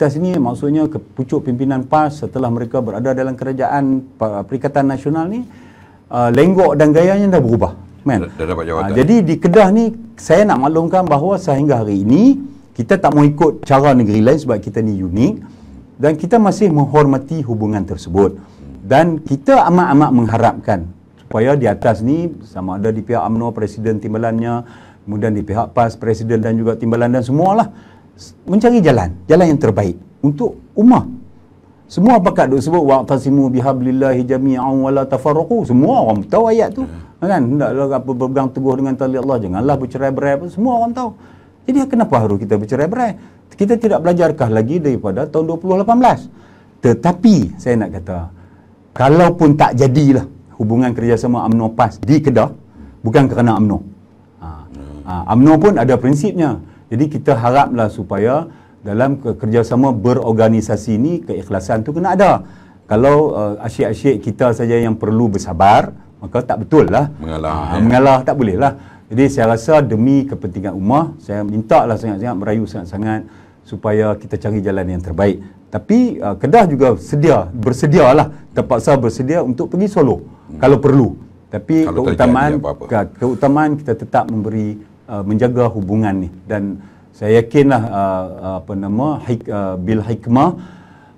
Tas ini maksudnya ke pucuk pimpinan PAS setelah mereka berada dalam kerajaan Perikatan Nasional ni uh, lenggok dan gayanya dah berubah. Man. Dah, dapat ah, jawatan. Uh, jadi di Kedah ni saya nak maklumkan bahawa sehingga hari ini kita tak mau ikut cara negeri lain sebab kita ni unik dan kita masih menghormati hubungan tersebut. Dan kita amat-amat mengharapkan supaya di atas ni sama ada di pihak UMNO, Presiden Timbalannya, kemudian di pihak PAS, Presiden dan juga Timbalan dan semualah mencari jalan jalan yang terbaik untuk umat. semua pakat duk sebut waqtasimu bihablillahi jami'an wala tafarruqu semua orang tahu ayat tu ya. kan hendaklah apa berpegang teguh dengan tali Allah janganlah bercerai-berai semua orang tahu jadi kenapa harus kita bercerai-berai kita tidak belajarkah lagi daripada tahun 2018 tetapi saya nak kata kalaupun tak jadilah hubungan kerjasama amnopas PAS di Kedah bukan kerana UMNO ha, ha, pun ada prinsipnya jadi kita haraplah supaya dalam kerjasama berorganisasi ini keikhlasan tu kena ada. Kalau uh, asyik-asyik kita saja yang perlu bersabar, maka tak betul lah. Mengalah. Ha, ya. Mengalah tak boleh lah. Jadi saya rasa demi kepentingan umat, saya minta lah sangat-sangat, merayu sangat-sangat supaya kita cari jalan yang terbaik. Tapi uh, Kedah juga sedia, bersedia lah. Terpaksa bersedia untuk pergi solo hmm. kalau perlu. Tapi kalau keutamaan, keutamaan kita tetap memberi Uh, menjaga hubungan ni dan saya yakinlah uh, uh, apa nama hik, uh, bil hikmah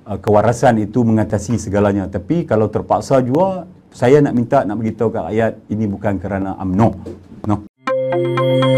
uh, kewarasan itu mengatasi segalanya tapi kalau terpaksa juga saya nak minta nak beritahu kat ayat ini bukan kerana amno no, no.